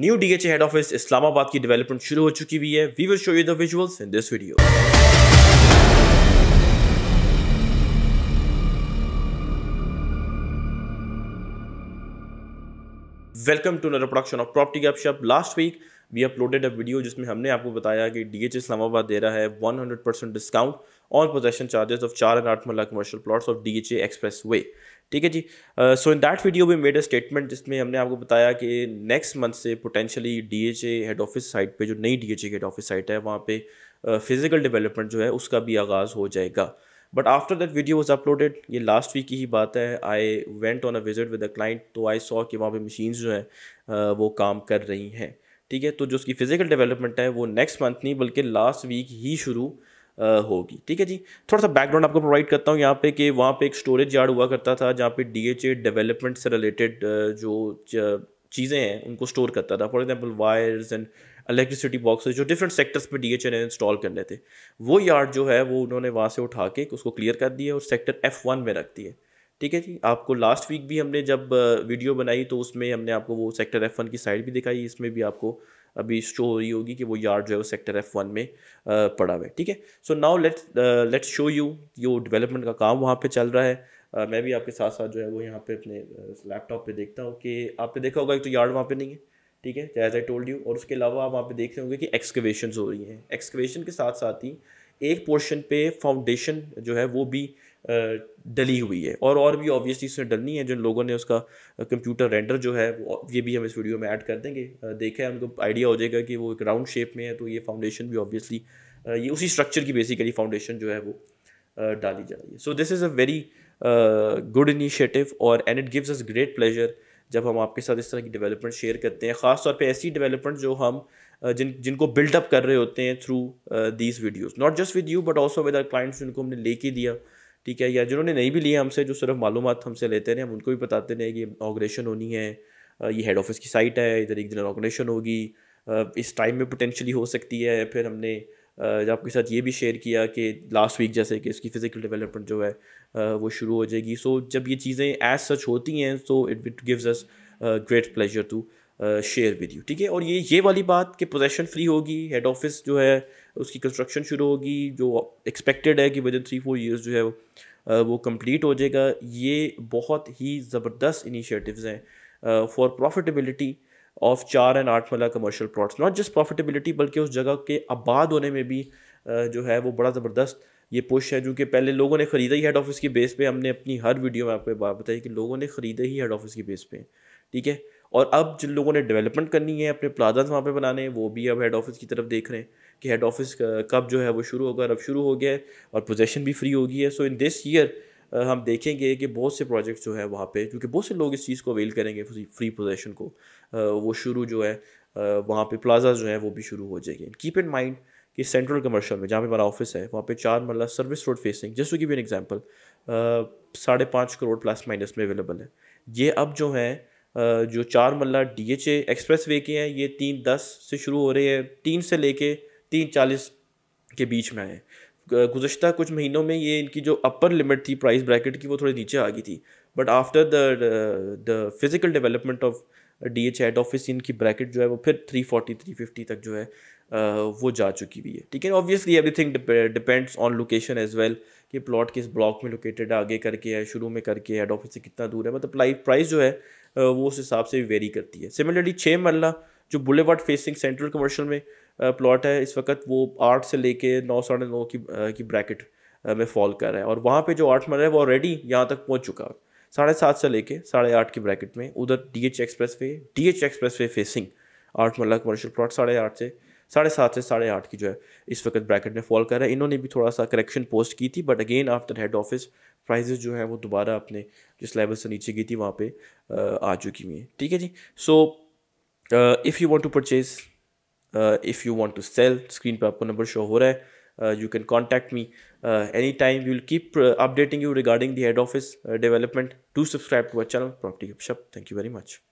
New DHA head office Islamabad की development शुरू हो चुकी हुई है we will show you the visuals in this video welcome to Noor production of property शब last week we uploaded a video जिसमें हमने आपको बताया कि डी एच इस्लामाबाद दे रहा है one hundred percent discount on possession charges of चार एंड आठ marla commercial plots of D H expressway ठीक है जी so in that video we made a statement जिसमें हमने आपको बताया कि नेक्स्ट मंथ से potentially D H head office site पर जो नई D H head office site है वहाँ पर फिजिकल डिवेलपमेंट जो है उसका भी आगाज़ हो जाएगा but after that video was uploaded ये लास्ट वीक की ही बात है I went on a visit with a client तो आई सॉ कि वहाँ पे मशीन्स जो हैं uh, वो काम कर रही हैं ठीक है तो जो उसकी फ़िज़िकल डेवलपमेंट है वो नेक्स्ट मंथ नहीं बल्कि लास्ट वीक ही शुरू होगी ठीक है जी थोड़ा सा बैकग्राउंड आपको प्रोवाइड करता हूँ यहाँ पे कि वहाँ पे एक स्टोरेज यार्ड हुआ करता था जहाँ पे डीएचए डेवलपमेंट से रिलेटेड जो चीज़ें हैं उनको स्टोर करता था for example wires and electricity boxes जो डिफरेंट सेक्टर्स पे डीएचए ने इंस्टॉल करने थे वो यार्ड जो है वो उन्होंने वहाँ से उठा के उसको क्लियर कर दिया और सेक्टर एफ वन में रख दिए ठीक है जी आपको लास्ट वीक भी हमने जब वीडियो बनाई तो उसमें हमने आपको वो सेक्टर एफ़ वन की साइड भी दिखाई इसमें भी आपको अभी शो हो रही होगी कि वो यार्ड जो है वो सेक्टर एफ़ वन में पड़ा हुआ है ठीक है so now let let's show you your development का काम वहाँ पे चल रहा है uh, मैं भी आपके साथ साथ जो है वो यहाँ पे अपने लैपटॉप पे देखता हूँ कि आपने देखा होगा एक तो यार्ड वहाँ पे नहीं है ठीक है एज आई टोल्ड यू और उसके अलावा आप वहाँ पे देख रहे होंगे कि एक्सकवेशन हो रही हैं एक्सकवेशन के साथ साथ ही एक पोर्शन पे फाउंडेशन जो है वो भी डली हुई है और और भी ऑब्वियसली इसमें डलनी है जिन लोगों ने उसका कंप्यूटर रेंडर जो है ये भी हम इस वीडियो में ऐड कर देंगे देखा है उनको आइडिया हो जाएगा कि वो एक राउंड शेप में है तो ये फाउंडेशन भी ऑब्वियसली ये उसी स्ट्रक्चर की बेसिकली फाउंडेशन जो है वो डाली जा रही है so this is a very good initiative और and it gives us great pleasure जब हम आपके साथ इस तरह की डेवलपमेंट शेयर करते हैं ख़ास तौर पे ऐसी डेवलपमेंट जो हम जिन जिनको बिल्डअप कर रहे होते हैं through these videos not just with you but also with our clients जिनको हमने लेके दिया uh, ठीक है या जिन्होंने नहीं भी लिए हमसे जो सिर्फ मालूम हमसे लेते रहे हम उनको भी बताते रहे कि इनाग्रेशन होनी है ये हेड ऑफिस की साइट है इधर एक दिन इनाग्रेशन होगी इस टाइम में पोटेंशली हो सकती है फिर हमने आपके साथ ये भी शेयर किया कि लास्ट वीक जैसे कि इसकी फ़िज़िकल डेवलपमेंट जो है वो शुरू हो जाएगी सो so, जब ये चीज़ें एज सच होती हैं so it it gives us great pleasure to share with you ठीक है और ये ये वाली बात कि पोजेशन फ्री होगी हेड ऑफिस जो है उसकी कंस्ट्रक्शन शुरू होगी जो एक्सपेक्टेड है कि within three four years जो है वो कंप्लीट हो जाएगा ये बहुत ही ज़बरदस्त इनिशिएटिव्स हैं फॉर प्रॉफिटेबिलिटी ऑफ चार एंड आठ वाला commercial plots not just profitability बल्कि उस जगह के आबाद होने में भी uh, जो है वो बड़ा ज़बरदस्त ये पुश है जो कि पहले लोगों ने ख़रीदा ही हेड ऑफिस की बेस पे हमने अपनी हर वीडियो में आपको बात बताई कि लोगों ने ख़रीदा ही हेड ऑफिस की बेस पे ठीक है और अब जिन लोगों ने डेवलपमेंट करनी है अपने प्लाजाज वहाँ पे बनाने हैं वो भी अब हेड ऑफिस की तरफ देख रहे हैं कि हेड ऑफिस कब जो है वो शुरू होगा अब शुरू हो गया है और पोजेशन भी फ्री होगी है सो इन दिस ईयर हम देखेंगे कि बहुत से प्रोजेक्ट्स जो है वहाँ पे क्योंकि बहुत से लोग इस चीज़ को अवेल करेंगे फ्री पोजेशन को वो शुरू जो है वहाँ पे प्लाजा जो है वो भी शुरू हो जाएंगे कीप इन माइंड कि सेंट्रल कमर्शियल में जहाँ पे हमारा ऑफिस है वहाँ पे चार marla service road facing just to give an example साढ़े पाँच करोड़ प्लस माइनस में अवेलेबल है ये अब जो है जो चार marla D H expressway के हैं ये तीन दस से शुरू हो रहे हैं तीन से लेके तीन चालीस के बीच में आए गुजशत कुछ महीनों में ये इनकी जो अपर लिमिट थी प्राइस ब्रैकेट की वो थोड़ी नीचे आ गई थी but after the the physical development of D H head office इनकी ब्रैकेट जो है वो फिर थ्री फोर्टी थ्री फिफ्टी तक जो है वो जा चुकी हुई है ठीक है obviously everything depends on location as well कि प्लॉट किस ब्लॉक में लोकेटेड है आगे करके है शुरू में करके हेड ऑफिस से कितना दूर है मतलब प्राइस जो है वो उस हिसाब से वेरी करती है सिमिलरली छः मरला जो बुलेवार्ड फेसिंग सेंट्रल कमर्शियल में प्लॉट है इस वक्त वो आठ से लेके नौ साढ़े नौ की की ब्रैकेट में फॉल कर रहा है और वहाँ पे जो आठ मरला है वो ऑलरेडी यहाँ तक पहुँच चुका है साढ़े सात से लेके साढ़े आठ की ब्रैकेट में उधर D H expressway D H expressway facing आठ मल्ला कमर्शियल प्लॉट साढ़े आठ से साढ़े सात से साढ़े आठ की जो है इस वक्त ब्रैकेट में फॉल कर रहा है इन्होंने भी थोड़ा सा करेक्शन पोस्ट की थी but again after head office prices जो है वो दोबारा अपने जिस लेवल से नीचे गई थी वहाँ पर आ चुकी हुई हैं ठीक है जी so if you want to purchase if you want to sell screen पर आपको नंबर शो हो रहा है Uh, you can contact me uh, anytime. We will keep uh, updating you regarding the head office development. Do subscribe to our channel, Property Shop. Thank you very much.